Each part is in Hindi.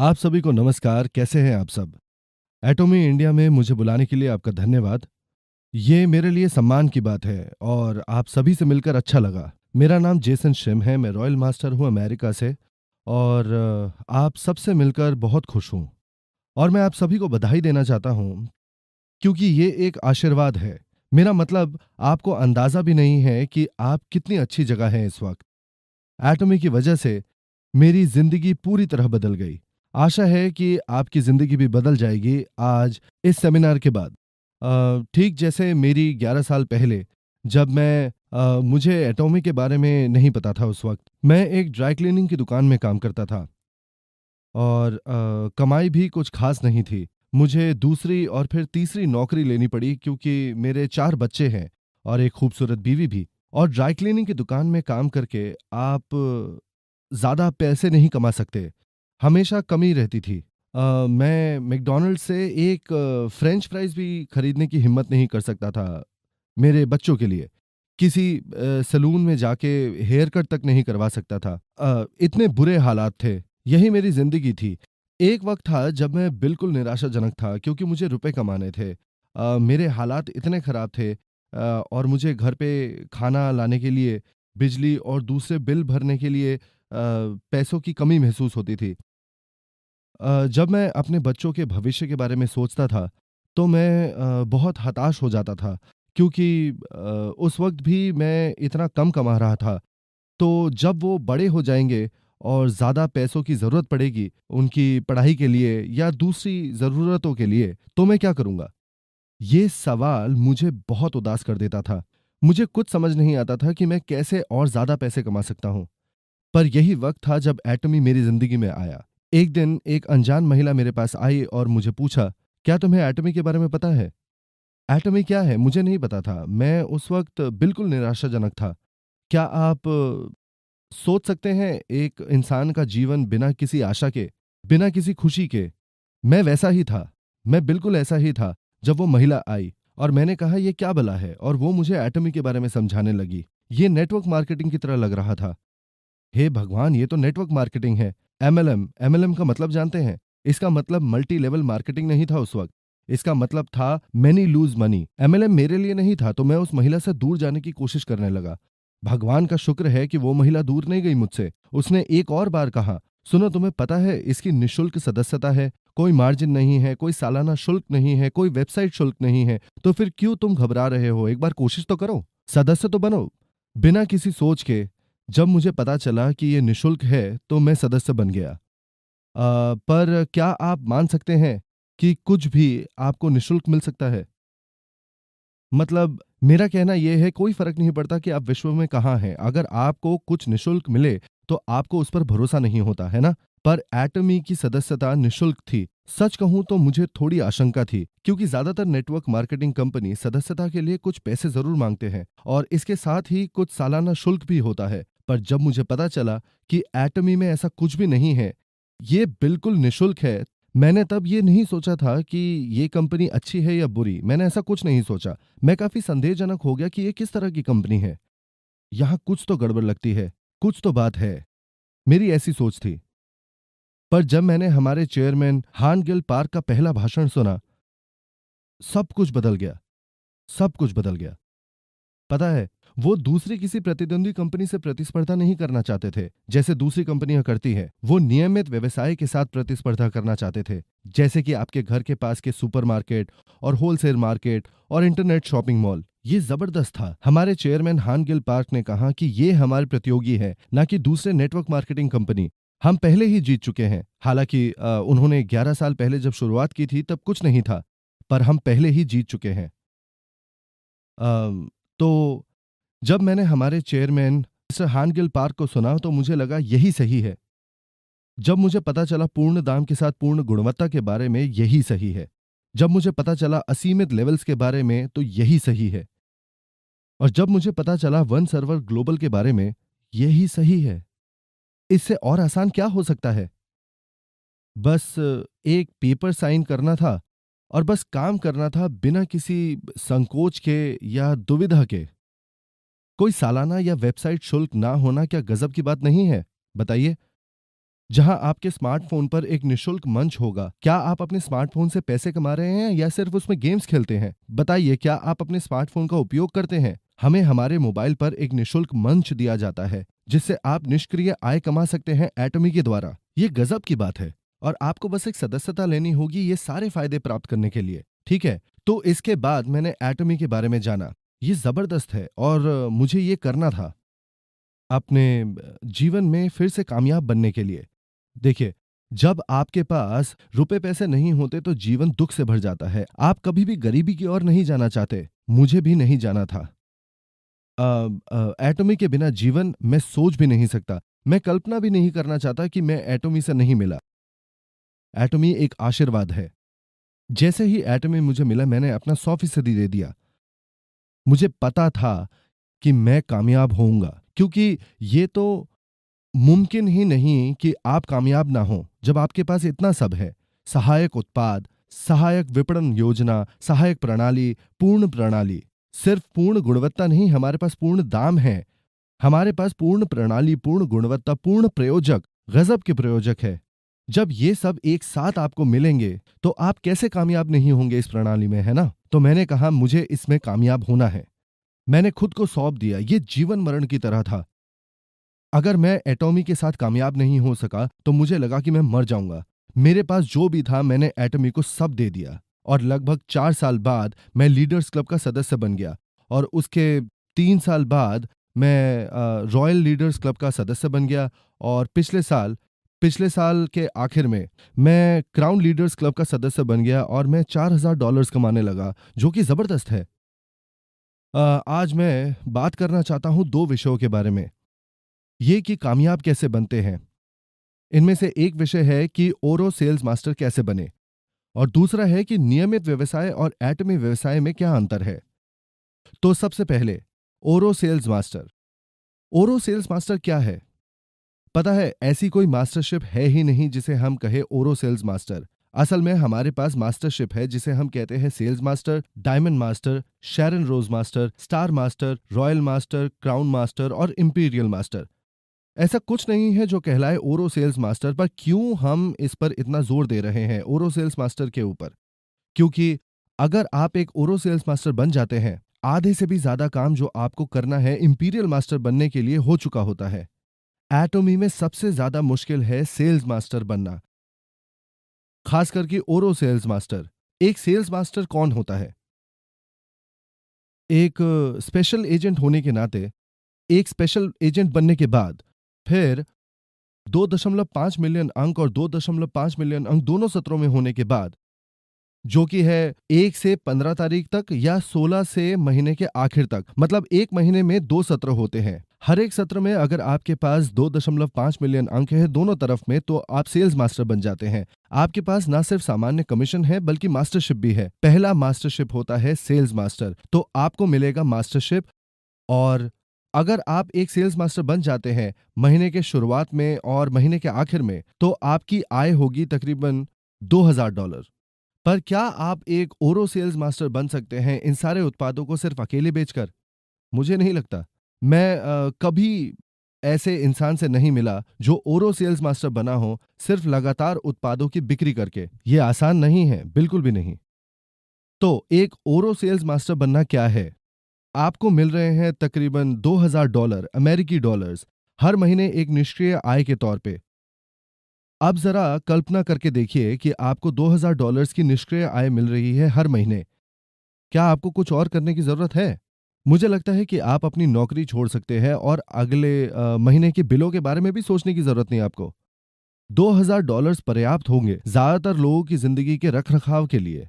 आप सभी को नमस्कार कैसे हैं आप सब एटोमी इंडिया में मुझे बुलाने के लिए आपका धन्यवाद ये मेरे लिए सम्मान की बात है और आप सभी से मिलकर अच्छा लगा मेरा नाम जेसन शिम है मैं रॉयल मास्टर हूँ अमेरिका से और आप सबसे मिलकर बहुत खुश हूँ और मैं आप सभी को बधाई देना चाहता हूँ क्योंकि ये एक आशीर्वाद है मेरा मतलब आपको अंदाज़ा भी नहीं है कि आप कितनी अच्छी जगह हैं इस वक्त एटोमी की वजह से मेरी जिंदगी पूरी तरह बदल गई आशा है कि आपकी ज़िंदगी भी बदल जाएगी आज इस सेमिनार के बाद ठीक जैसे मेरी 11 साल पहले जब मैं आ, मुझे एटॉमी के बारे में नहीं पता था उस वक्त मैं एक ड्राई क्लीनिंग की दुकान में काम करता था और आ, कमाई भी कुछ खास नहीं थी मुझे दूसरी और फिर तीसरी नौकरी लेनी पड़ी क्योंकि मेरे चार बच्चे हैं और एक खूबसूरत बीवी भी और ड्राई क्लीनिंग की दुकान में काम करके आप ज़्यादा पैसे नहीं कमा सकते हमेशा कमी रहती थी आ, मैं मैकडोनल्ड से एक फ्रेंच फ्राइज भी खरीदने की हिम्मत नहीं कर सकता था मेरे बच्चों के लिए। किसी सलून में जाके हेयर कट तक नहीं करवा सकता था। आ, इतने बुरे हालात थे, यही मेरी ज़िंदगी थी। एक वक़्त था जब मैं बिल्कुल निराशाजनक था क्योंकि मुझे रुपए कमाने थे। आ, मेरे हालात इतने ख़राब थे आ, और मुझे घर पे खाना लाने के लिए, बिजली और दूसरे बिल भरने के लिए आ, पैसों की कमी महसूस होती थी। जब मैं अपने बच्चों के भविष्य के बारे में सोचता था तो मैं बहुत हताश हो जाता था क्योंकि उस वक्त भी मैं इतना कम कमा रहा था तो जब वो बड़े हो जाएंगे और ज़्यादा पैसों की ज़रूरत पड़ेगी उनकी पढ़ाई के लिए या दूसरी ज़रूरतों के लिए तो मैं क्या करूँगा ये सवाल मुझे बहुत उदास कर देता था मुझे कुछ समझ नहीं आता था कि मैं कैसे और ज़्यादा पैसे कमा सकता हूँ पर यही वक्त था जब एटमी मेरी ज़िंदगी में आया एक दिन एक अनजान महिला मेरे पास आई और मुझे पूछा क्या तुम्हें एटमी के बारे में पता है एटमी क्या है मुझे नहीं पता था मैं उस वक्त बिल्कुल निराशाजनक था क्या आप सोच सकते हैं एक इंसान का जीवन बिना किसी आशा के बिना किसी खुशी के मैं वैसा ही था मैं बिल्कुल ऐसा ही था जब वो महिला आई और मैंने कहा यह क्या बला है और वो मुझे एटमी के बारे में समझाने लगी ये नेटवर्क मार्केटिंग की तरह लग रहा था हे भगवान ये तो नेटवर्क मार्केटिंग है एमएलएम एमएलएम का मतलब जानते हैं इसका मतलब मल्टी लेवल मार्केटिंग नहीं था उस वक्त इसका मतलब था मैनी लूज मनी एमएलएम मेरे लिए नहीं था तो मैं उस महिला से दूर जाने की कोशिश करने लगा भगवान का शुक्र है कि वो महिला दूर नहीं गई मुझसे उसने एक और बार कहा सुनो तुम्हें पता है इसकी निशुल्क सदस्यता है कोई मार्जिन नहीं है कोई सालाना शुल्क नहीं है कोई वेबसाइट शुल्क नहीं है तो फिर क्यों तुम घबरा रहे हो एक बार कोशिश तो करो सदस्य तो बनो बिना किसी सोच के जब मुझे पता चला कि ये निशुल्क है तो मैं सदस्य बन गया आ, पर क्या आप मान सकते हैं कि कुछ भी आपको निशुल्क मिल सकता है मतलब मेरा कहना यह है कोई फर्क नहीं पड़ता कि आप विश्व में कहाँ हैं अगर आपको कुछ निशुल्क मिले तो आपको उस पर भरोसा नहीं होता है ना पर एटमी की सदस्यता निशुल्क थी सच कहूं तो मुझे थोड़ी आशंका थी क्योंकि ज्यादातर नेटवर्क मार्केटिंग कंपनी सदस्यता के लिए कुछ पैसे जरूर मांगते हैं और इसके साथ ही कुछ सालाना शुल्क भी होता है पर जब मुझे पता चला कि एटमी में ऐसा कुछ भी नहीं है ये बिल्कुल निशुल्क है मैंने तब ये नहीं सोचा था कि ये कंपनी अच्छी है या बुरी मैंने ऐसा कुछ नहीं सोचा मैं काफ़ी संदेहजनक हो गया कि ये किस तरह की कंपनी है यहां कुछ तो गड़बड़ लगती है कुछ तो बात है मेरी ऐसी सोच थी पर जब मैंने हमारे चेयरमैन गिल पार्क का पहला भाषण सुना सब कुछ बदल गया सब कुछ बदल गया पता है वो दूसरी किसी प्रतिद्वंदी कंपनी से प्रतिस्पर्धा नहीं करना चाहते थे जैसे दूसरी कंपनियां करती है वो नियमित व्यवसाय के साथ प्रतिस्पर्धा करना चाहते थे जैसे कि आपके घर के पास के सुपरमार्केट और होलसेल मार्केट और इंटरनेट शॉपिंग मॉल ये जबरदस्त था हमारे चेयरमैन हानगिल पार्क ने कहा कि ये हमारे प्रतियोगी है न कि दूसरे नेटवर्क मार्केटिंग कंपनी हम पहले ही जीत चुके हैं हालांकि उन्होंने 11 साल पहले जब शुरुआत की थी तब कुछ नहीं था पर हम पहले ही जीत चुके हैं आ, तो जब मैंने हमारे चेयरमैन मिस्टर हानगिल पार्क को सुना तो मुझे लगा यही सही है जब मुझे पता चला पूर्ण दाम के साथ पूर्ण गुणवत्ता के बारे में यही सही है जब मुझे पता चला असीमित लेवल्स के बारे में तो यही सही है और जब मुझे पता चला वन सर्वर ग्लोबल के बारे में यही सही है इससे और आसान क्या हो सकता है बस एक पेपर साइन करना था और बस काम करना था बिना किसी संकोच के या दुविधा के कोई सालाना या वेबसाइट शुल्क ना होना क्या गजब की बात नहीं है बताइए जहां आपके स्मार्टफोन पर एक निशुल्क मंच होगा क्या आप अपने स्मार्टफोन से पैसे कमा रहे हैं या सिर्फ उसमें गेम्स खेलते हैं बताइए क्या आप अपने स्मार्टफोन का उपयोग करते हैं हमें हमारे मोबाइल पर एक निशुल्क मंच दिया जाता है जिससे आप निष्क्रिय आय कमा सकते हैं एटमी के द्वारा ये गजब की बात है और आपको बस एक सदस्यता लेनी होगी ये सारे फायदे प्राप्त करने के लिए ठीक है तो इसके बाद मैंने एटमी के बारे में जाना ये ज़बरदस्त है और मुझे ये करना था अपने जीवन में फिर से कामयाब बनने के लिए देखिए जब आपके पास रुपए पैसे नहीं होते तो जीवन दुख से भर जाता है आप कभी भी गरीबी की ओर नहीं जाना चाहते मुझे भी नहीं जाना था एटॉमी के बिना जीवन मैं सोच भी नहीं सकता मैं कल्पना भी नहीं करना चाहता कि मैं एटॉमी से नहीं मिला एटॉमी एक आशीर्वाद है जैसे ही एटॉमी मुझे मिला मैंने अपना सौ फीसदी दे दिया मुझे पता था कि मैं कामयाब होऊंगा क्योंकि ये तो मुमकिन ही नहीं कि आप कामयाब ना हो जब आपके पास इतना सब है सहायक उत्पाद सहायक विपणन योजना सहायक प्रणाली पूर्ण प्रणाली सिर्फ पूर्ण गुणवत्ता नहीं हमारे पास पूर्ण दाम है हमारे पास पूर्ण प्रणाली पूर्ण गुणवत्ता पूर्ण प्रयोजक गजब के प्रयोजक है जब ये सब एक साथ आपको मिलेंगे तो आप कैसे कामयाब नहीं होंगे इस प्रणाली में है ना तो मैंने कहा मुझे इसमें कामयाब होना है मैंने खुद को सौंप दिया ये जीवन मरण की तरह था अगर मैं एटॉमी के साथ कामयाब नहीं हो सका तो मुझे लगा कि मैं मर जाऊंगा मेरे पास जो भी था मैंने एटमी को सब दे दिया और लगभग चार साल बाद मैं लीडर्स क्लब का सदस्य बन गया और उसके तीन साल बाद मैं रॉयल लीडर्स क्लब का सदस्य बन गया और पिछले साल पिछले साल के आखिर में मैं क्राउन लीडर्स क्लब का सदस्य बन गया और मैं चार हजार डॉलर्स कमाने लगा जो कि ज़बरदस्त है आ, आज मैं बात करना चाहता हूं दो विषयों के बारे में ये कि कामयाब कैसे बनते हैं इनमें से एक विषय है कि ओरो सेल्स मास्टर कैसे बने और दूसरा है कि नियमित व्यवसाय और एटमी व्यवसाय में क्या अंतर है तो सबसे पहले ओरो सेल्स मास्टर ओरो सेल्स मास्टर क्या है पता है ऐसी कोई मास्टरशिप है ही नहीं जिसे हम कहे ओरो सेल्स मास्टर असल में हमारे पास मास्टरशिप है जिसे हम कहते हैं sales master diamond master Sharon rose master star master royal master crown master और इम्पीरियल मास्टर ऐसा कुछ नहीं है जो कहलाए ओरो सेल्स मास्टर पर क्यों हम इस पर इतना जोर दे रहे हैं ओरो सेल्स मास्टर के ऊपर क्योंकि अगर आप एक ओरो सेल्स मास्टर बन जाते हैं आधे से भी ज्यादा काम जो आपको करना है इम्पीरियल मास्टर बनने के लिए हो चुका होता है एटोमी में सबसे ज्यादा मुश्किल है सेल्स मास्टर बनना खास करके ओरो सेल्स मास्टर एक सेल्स मास्टर कौन होता है एक स्पेशल एजेंट होने के नाते एक स्पेशल एजेंट बनने के बाद फिर दो दशमलव पांच मिलियन अंक और दो दशमलव पांच मिलियन अंक दोनों सत्रों में होने के बाद जो कि है एक से पंद्रह तारीख तक या सोलह से महीने के आखिर तक मतलब एक महीने में दो सत्र होते हैं हर एक सत्र में अगर आपके पास दो दशमलव पांच मिलियन अंक है दोनों तरफ में तो आप सेल्स मास्टर बन जाते हैं आपके पास ना सिर्फ सामान्य कमीशन है बल्कि मास्टरशिप भी है पहला मास्टरशिप होता है सेल्स मास्टर तो आपको मिलेगा मास्टरशिप और अगर आप एक सेल्स मास्टर बन जाते हैं महीने के शुरुआत में और महीने के आखिर में तो आपकी आय होगी तकरीबन दो हजार डॉलर पर क्या आप एक ओरो सेल्स मास्टर बन सकते हैं इन सारे उत्पादों को सिर्फ अकेले बेचकर मुझे नहीं लगता मैं आ, कभी ऐसे इंसान से नहीं मिला जो ओरो सेल्स मास्टर बना हो सिर्फ लगातार उत्पादों की बिक्री करके ये आसान नहीं है बिल्कुल भी नहीं तो एक ओरो सेल्स मास्टर बनना क्या है आपको मिल रहे हैं तकरीबन 2000 डॉलर अमेरिकी डॉलर्स हर महीने एक निष्क्रिय आय के तौर पे अब जरा कल्पना करके देखिए कि आपको 2000 डॉलर्स की निष्क्रिय आय मिल रही है हर महीने क्या आपको कुछ और करने की जरूरत है मुझे लगता है कि आप अपनी नौकरी छोड़ सकते हैं और अगले आ, महीने के बिलों के बारे में भी सोचने की जरूरत नहीं आपको 2000 डॉलर्स पर्याप्त होंगे ज्यादातर लोगों की जिंदगी के रखरखाव के लिए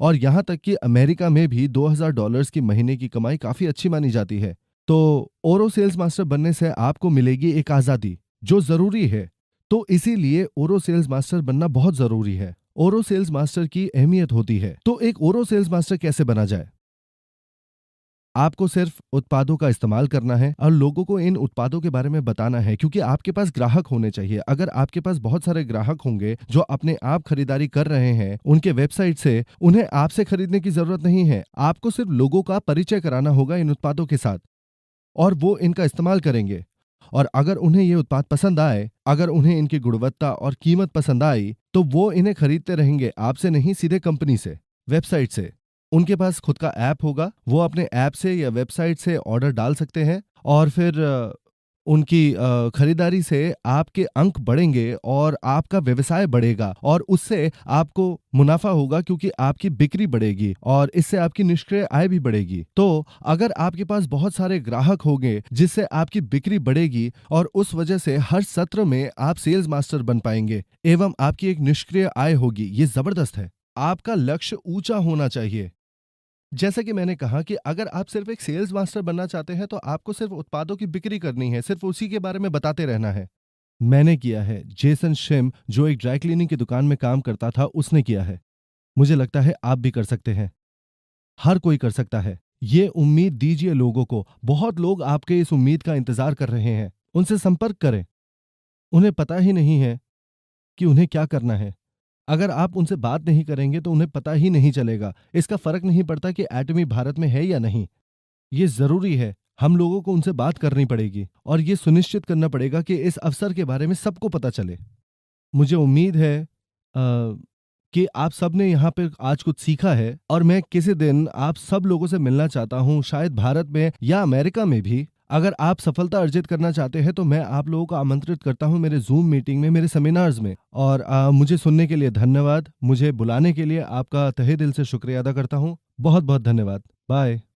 और यहाँ तक कि अमेरिका में भी 2000 डॉलर्स की महीने की कमाई काफी अच्छी मानी जाती है तो ओरो सेल्स मास्टर बनने से आपको मिलेगी एक आज़ादी जो ज़रूरी है तो इसीलिए ओरो सेल्स मास्टर बनना बहुत ज़रूरी है ओरो सेल्स मास्टर की अहमियत होती है तो एक ओरो सेल्स मास्टर कैसे बना जाए आपको सिर्फ उत्पादों का इस्तेमाल करना है और लोगों को इन उत्पादों के बारे में बताना है क्योंकि आपके पास ग्राहक होने चाहिए अगर आपके पास बहुत सारे ग्राहक होंगे जो अपने आप खरीदारी कर रहे हैं उनके वेबसाइट से उन्हें आपसे खरीदने की जरूरत नहीं है आपको सिर्फ लोगों का परिचय कराना होगा इन उत्पादों के साथ और वो इनका इस्तेमाल करेंगे और अगर उन्हें ये उत्पाद पसंद आए अगर उन्हें इनकी गुणवत्ता और कीमत पसंद आई तो वो इन्हें खरीदते रहेंगे आपसे नहीं सीधे कंपनी से वेबसाइट से उनके पास खुद का ऐप होगा वो अपने ऐप से या वेबसाइट से ऑर्डर डाल सकते हैं और फिर उनकी खरीदारी से आपके अंक बढ़ेंगे और आपका व्यवसाय बढ़ेगा और उससे आपको मुनाफा होगा क्योंकि आपकी बिक्री बढ़ेगी और इससे आपकी निष्क्रिय आय भी बढ़ेगी तो अगर आपके पास बहुत सारे ग्राहक होंगे जिससे आपकी बिक्री बढ़ेगी और उस वजह से हर सत्र में आप सेल्स मास्टर बन पाएंगे एवं आपकी एक निष्क्रिय आय होगी ये जबरदस्त है आपका लक्ष्य ऊंचा होना चाहिए जैसा कि मैंने कहा कि अगर आप सिर्फ एक सेल्स मास्टर बनना चाहते हैं तो आपको सिर्फ उत्पादों की बिक्री करनी है सिर्फ उसी के बारे में बताते रहना है मैंने किया है जेसन शिम जो एक ड्राई क्लीनिंग की दुकान में काम करता था उसने किया है मुझे लगता है आप भी कर सकते हैं हर कोई कर सकता है ये उम्मीद दीजिए लोगों को बहुत लोग आपके इस उम्मीद का इंतजार कर रहे हैं उनसे संपर्क करें उन्हें पता ही नहीं है कि उन्हें क्या करना है अगर आप उनसे बात नहीं करेंगे तो उन्हें पता ही नहीं चलेगा इसका फर्क नहीं पड़ता कि एटमी भारत में है या नहीं ये जरूरी है हम लोगों को उनसे बात करनी पड़ेगी और ये सुनिश्चित करना पड़ेगा कि इस अवसर के बारे में सबको पता चले मुझे उम्मीद है आ, कि आप सब ने यहाँ पर आज कुछ सीखा है और मैं किसी दिन आप सब लोगों से मिलना चाहता हूँ शायद भारत में या अमेरिका में भी अगर आप सफलता अर्जित करना चाहते हैं तो मैं आप लोगों को आमंत्रित करता हूं मेरे जूम मीटिंग में मेरे सेमिनार्स में और आ, मुझे सुनने के लिए धन्यवाद मुझे बुलाने के लिए आपका तहे दिल से शुक्रिया अदा करता हूँ बहुत बहुत धन्यवाद बाय